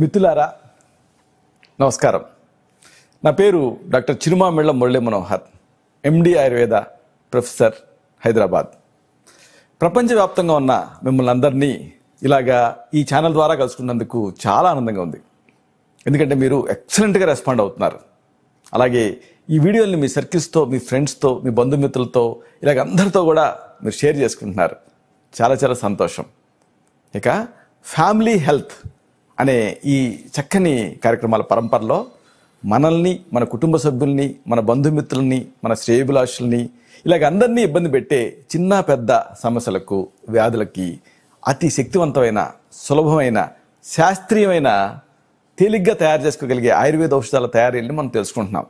మిత్రులారా నమస్కారం నా పేరు doctor Chirumamilla Murali Manohar MD Ayurveda professor Hyderabad ప్రపంచవ్యాప్తంగా ఉన్న మిమ్మల్ని అందరినీ ఇలాగా ఈ ఛానల్ ద్వారా కలుసుకున్నందుకు చాలా ఆనందంగా ఉంది ఎందుకంటే మీరు ఎక్సలెంట్గా రెస్పాండ్ అవుతున్నారు అలాగే ఈ వీడియోని మీ సర్కిల్స్తో మీ ఫ్రెండ్స్తో మీ బంధుమిత్రులతో ఇలాగ అందరితో కూడా మీరు షేర్ చేసుకుంటున్నారు చాలా చాలా సంతోషం ఇక ఫ్యామిలీ హెల్త్ అనే ఈ చక్కని కార్యక్రమాల పరంపరలో మనల్ని మన కుటుంబ సభ్యుల్ని మన బంధుమిత్రుల్ని మన శ్రేయభిలాషుల్ని ఇలాగ అందరినీ ఇబ్బంది పెట్టే చిన్న పెద్ద సమస్యలకు వ్యాధులకి అతి శక్తివంతమైన సులభమైన శాస్త్రీయమైన తేలిగ్గా తయారు చేసుకోగలిగే ఆయుర్వేద ఔషధాల తయారీని మనం తెలుసుకుంటున్నాం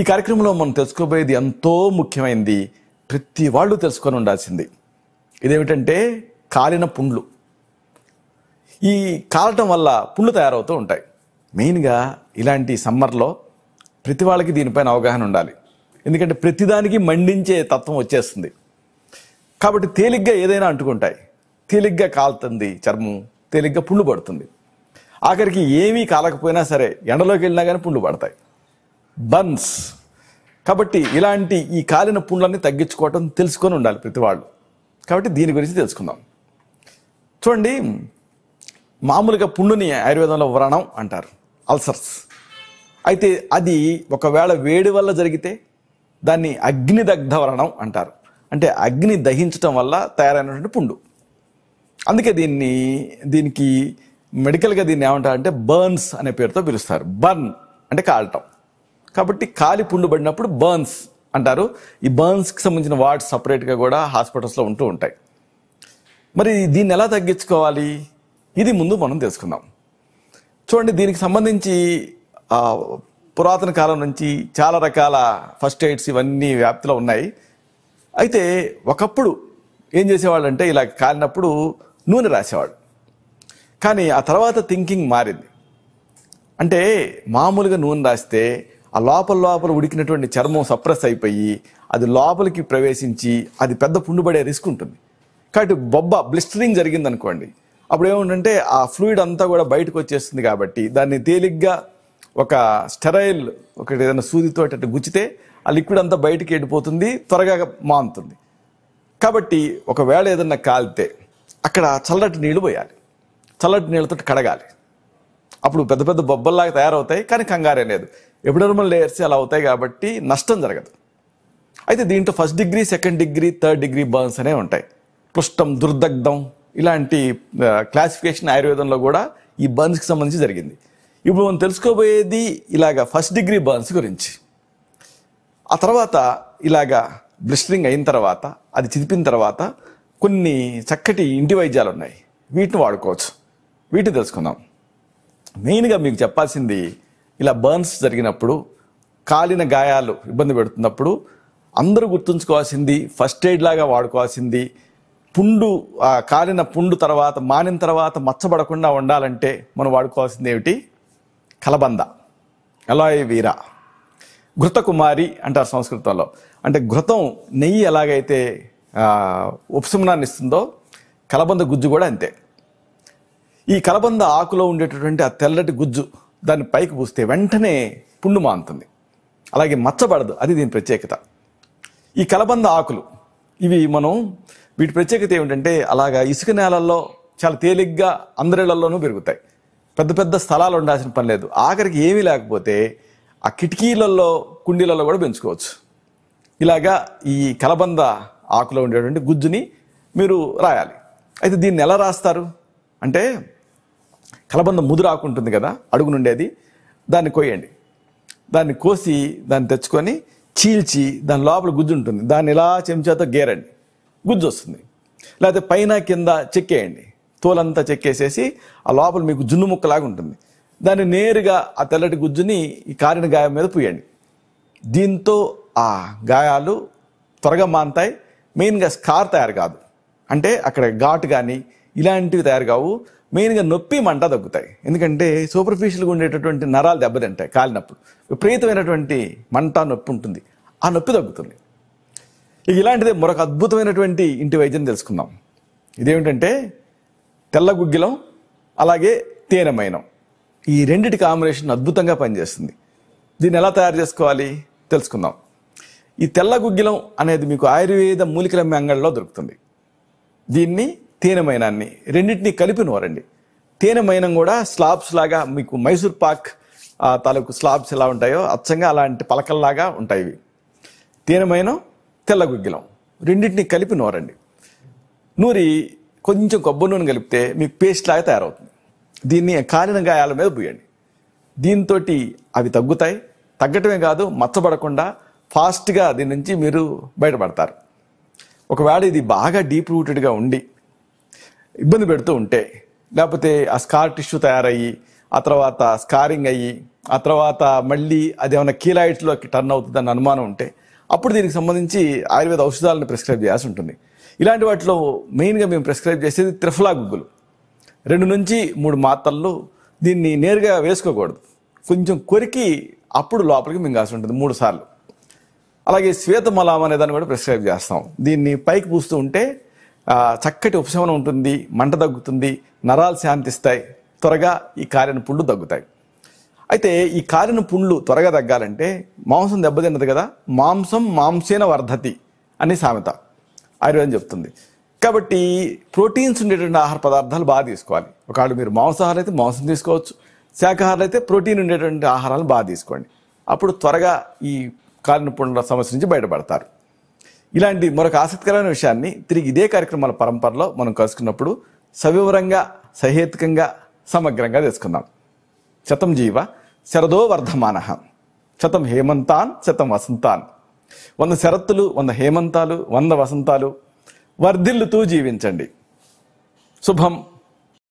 ఈ కార్యక్రమంలో మనం తెలుసుకోబోయేది ఎంతో ముఖ్యమైనది ప్రతి వాళ్ళు తెలుసుకొని ఉండాల్సింది ఇదేమిటంటే కాలిన పుండ్లు ఈ కాలటం వల్ల పుళ్ళు తయారవుతూ ఉంటాయి మెయిన్గా ఇలాంటి సమ్మర్లో ప్రతి వాళ్ళకి దీనిపైన అవగాహన ఉండాలి ఎందుకంటే ప్రతిదానికి మండించే తత్వం వచ్చేస్తుంది కాబట్టి తేలిగ్గా ఏదైనా అంటుకుంటాయి తేలిగ్గా కాలుతుంది చర్మం తేలిగ్గా పుండు పడుతుంది ఆఖరికి ఏమీ కాలకపోయినా సరే ఎండలోకి వెళ్ళినా కానీ పుండు పడతాయి బన్స్ కాబట్టి ఇలాంటి ఈ కాలిన పుండ్లన్నీ తగ్గించుకోవటం తెలుసుకొని ఉండాలి ప్రతి వాళ్ళు కాబట్టి దీని గురించి తెలుసుకుందాం చూడండి మామూలుగా పుండుని ఆయుర్వేదంలో వ్రణం అంటారు అల్సర్స్ అయితే అది ఒకవేళ వేడి వల్ల జరిగితే దాన్ని అగ్నిదగ్ధ వ్రణం అంటారు అంటే అగ్ని దహించటం వల్ల తయారైనటువంటి పుండు అందుకే దీన్ని దీనికి మెడికల్గా దీన్ని ఏమంటారు అంటే బర్న్స్ అనే పేరుతో పిలుస్తారు బర్న్ అంటే కాలటం కాబట్టి కాలి పుండు పడినప్పుడు బర్న్స్ అంటారు ఈ బర్న్స్కి సంబంధించిన వార్డ్స్ సపరేట్గా కూడా హాస్పిటల్స్లో ఉంటూ ఉంటాయి మరి దీన్ని ఎలా తగ్గించుకోవాలి ఇది ముందు మనం తెలుసుకుందాం చూడండి దీనికి సంబంధించి పురాతన కాలం నుంచి చాలా రకాల ఫస్ట్ ఎయిడ్స్ ఇవన్నీ వ్యాప్తిలో ఉన్నాయి అయితే ఒకప్పుడు ఏం చేసేవాళ్ళు అంటే ఇలా కాలినప్పుడు నూనె రాసేవాడు కానీ ఆ తర్వాత థింకింగ్ మారింది అంటే మామూలుగా నూనె రాస్తే ఆ లోపల లోపల ఉడికినటువంటి చర్మం సప్రెస్ అయిపోయి అది లోపలికి ప్రవేశించి అది పెద్ద పుండుబడే రిస్క్ ఉంటుంది కాబట్టి బొబ్బ బ్లిస్టరింగ్ జరిగిందనుకోండి అప్పుడు ఏముందంటే ఆ ఫ్లూయిడ్ అంతా కూడా బయటకు వచ్చేస్తుంది కాబట్టి దాన్ని తేలిగ్గా ఒక స్టెరైల్ ఒకటి ఏదైనా సూదితో అటు గుచ్చితే ఆ లిక్విడ్ అంతా బయటికి వెళ్ళిపోతుంది త్వరగా మాంతుంది కాబట్టి ఒకవేళ ఏదన్నా కాలితే అక్కడ చల్లటి నీళ్లు పోయాలి చల్లటి నీళ్ళతో కడగాలి అప్పుడు పెద్ద పెద్ద బొబ్బల్లాగా తయారవుతాయి కానీ కంగారే లేదు ఎపిడర్మల్ లేయర్స్ అలా అవుతాయి కాబట్టి నష్టం జరగదు అయితే దీంట్లో first degree second degree third degree burns అనే ఉంటాయి పుష్టం దుర్దగ్ధం ఇలాంటి క్లాసిఫికేషన్ ఆయుర్వేదంలో కూడా ఈ బర్న్స్కి సంబంధించి జరిగింది ఇప్పుడు మనం తెలుసుకోబోయేది ఇలాగ ఫస్ట్ డిగ్రీ బర్న్స్ గురించి ఆ తర్వాత ఇలాగ బ్లిస్టరింగ్ అయిన తర్వాత అది చిదిపిన తర్వాత కొన్ని చక్కటి ఇంటి వైద్యాలు ఉన్నాయి వీటిని వాడుకోవచ్చు వీటిని తెలుసుకుందాం మెయిన్గా మీకు చెప్పాల్సింది ఇలా బర్న్స్ జరిగినప్పుడు కాలిన గాయాలు ఇబ్బంది పెడుతున్నప్పుడు అందరూ గుర్తుంచుకోవాల్సింది ఫస్ట్ ఎయిడ్ లాగా వాడుకోవాల్సింది పుండు కాలిన పుండు తర్వాత మానిన తర్వాత మచ్చబడకుండా ఉండాలంటే మనం వాడుకోవాల్సింది ఏమిటి కలబంద అలాయ్ వీరా ఘృతకుమారి అంటారు సంస్కృతంలో అంటే ఘృతం నెయ్యి ఎలాగైతే ఉపశమనాన్ని ఇస్తుందో కలబంద గుజ్జు కూడా అంతే ఈ కలబంద ఆకులో ఉండేటటువంటి ఆ తెల్లటి గుజ్జు దాన్ని పైకి పూస్తే వెంటనే పుండు మానుతుంది అలాగే మచ్చబడదు అది దీని ప్రత్యేకత ఈ కలబంద ఆకులు ఇవి మనం వీటి ప్రత్యేకత ఏమిటంటే అలాగా ఇసుక నేలల్లో చాలా తేలిగ్గా అందరిళ్లలోనూ పెరుగుతాయి పెద్ద పెద్ద స్థలాలు ఉండాల్సిన పని లేదు ఆఖరికి ఏమీ లేకపోతే ఆ కిటికీలలో కుండీలలో కూడా పెంచుకోవచ్చు ఇలాగా ఈ కలబంద ఆకులో ఉండేటువంటి గుజ్జుని మీరు రాయాలి అయితే దీన్ని ఎలా రాస్తారు అంటే కలబంద ముదురు ఆకు ఉంటుంది కదా నుండేది దాన్ని కోయండి దాన్ని కోసి దాన్ని తెచ్చుకొని చీల్చి దాని లోపల గుజ్జు ఉంటుంది దాన్ని ఇలా చెంచాతో గేరండి గుజ్జు వస్తుంది లేకపోతే పైన కింద చెక్కేయండి తోలంతా చెక్కేసేసి ఆ లోపల మీకు జున్ను ముక్కలాగా ఉంటుంది దాన్ని నేరుగా ఆ తెల్లటి గుజ్జుని ఈ కారిన గాయం మీద పూయండి దీంతో ఆ గాయాలు త్వరగా మాంతాయి మెయిన్గా స్కార్ తయారు కాదు అంటే అక్కడ ఘాట్ కానీ ఇలాంటివి తయారు కావు మెయిన్గా నొప్పి మంట తగ్గుతాయి ఎందుకంటే సూపర్ఫిషియల్గా ఉండేటటువంటి నరాలు దెబ్బతింటాయి కాలినప్పుడు విపరీతమైనటువంటి మంట నొప్పి ఉంటుంది ఆ నొప్పి తగ్గుతుంది ఇక ఇలాంటిదే మరొక అద్భుతమైనటువంటి ఇంటి వైద్యం తెలుసుకుందాం ఇదేమిటంటే తెల్ల గుగ్గిలం అలాగే తేనెమైనం ఈ రెండిటి కాంబినేషన్ అద్భుతంగా పనిచేస్తుంది దీన్ని ఎలా తయారు చేసుకోవాలి తెలుసుకుందాం ఈ తెల్ల గుగ్గిలం అనేది మీకు ఆయుర్వేద మూలికల అంగడిలో దొరుకుతుంది దీన్ని తేనెమైనాన్ని రెండింటినీ కలిపి నోరండి తేనెమైనం కూడా స్లాబ్స్ లాగా మీకు మైసూర్ పాక్ తాలూకు స్లాబ్స్ ఎలా ఉంటాయో అచ్చంగా అలాంటి పలకల్లాగా ఉంటాయి తేనెమైనం తెల్ల గుగ్గిలం రెండింటిని కలిపి నూరండి నూరి కొంచెం కొబ్బరి నూనె కలిపితే మీకు పేస్ట్ లాగా తయారవుతుంది దీన్ని కాలిన గాయాల మీద పోయండి దీంతో అవి తగ్గుతాయి తగ్గటమే కాదు మచ్చబడకుండా ఫాస్ట్గా దీని నుంచి మీరు బయటపడతారు ఒకవేళ ఇది బాగా డీప్ రూటెడ్గా ఉండి ఇబ్బంది పెడుతూ ఉంటే లేకపోతే ఆ స్కార్ టిష్యూ తయారయ్యి ఆ తర్వాత స్కారింగ్ అయ్యి ఆ తర్వాత మళ్ళీ అది ఏమైనా కీలాయిట్లోకి టర్న్ అవుతుందని అనుమానం ఉంటే అప్పుడు దీనికి సంబంధించి ఆయుర్వేద ఔషధాలను ప్రిస్క్రైబ్ చేయాల్సి ఉంటుంది ఇలాంటి వాటిలో మెయిన్గా మేము ప్రిస్క్రైబ్ చేసేది త్రిఫలా గుగ్గులు రెండు నుంచి మూడు మాతల్లో దీన్ని నేరుగా వేసుకోకూడదు కొంచెం కొరికి అప్పుడు లోపలికి మేము కాసి ఉంటుంది మూడు సార్లు అలాగే శ్వేతమలాం అనే దాన్ని కూడా ప్రిస్క్రైబ్ చేస్తాం దీన్ని పైకి పూస్తూ ఉంటే చక్కటి ఉపశమనం ఉంటుంది మంట తగ్గుతుంది నరాలు శాంతిస్తాయి త్వరగా ఈ కార్యను పుళ్ళు తగ్గుతాయి అయితే ఈ కారిన పుండ్లు త్వరగా తగ్గాలంటే మాంసం దెబ్బతిన్నది కదా మాంసం మాంసేన వర్ధతి అనే సామెత ఆయుర్వేదం చెప్తుంది కాబట్టి ప్రోటీన్స్ ఉండేటువంటి ఆహార పదార్థాలు బాగా తీసుకోవాలి ఒకవేళ మీరు మాంసాహారం అయితే మాంసం తీసుకోవచ్చు శాకాహారం అయితే ప్రోటీన్ ఉండేటువంటి ఆహారాలు బాగా తీసుకోండి అప్పుడు త్వరగా ఈ కారిన పుండ్ల సమస్య నుంచి బయటపడతారు ఇలాంటి మరొక ఆసక్తికరమైన విషయాన్ని తిరిగి ఇదే కార్యక్రమాల పరంపరలో మనం కలుసుకున్నప్పుడు సవివరంగా సహేతుకంగా సమగ్రంగా తెలుసుకుందాం శతం జీవ శరదో వర్ధమాన శతం హేమంతాన్ శతం వసంతాన్ వంద శరత్తులు వంద హేమంతాలు వంద వసంతాలు వర్ధిల్లుతూ జీవించండి శుభం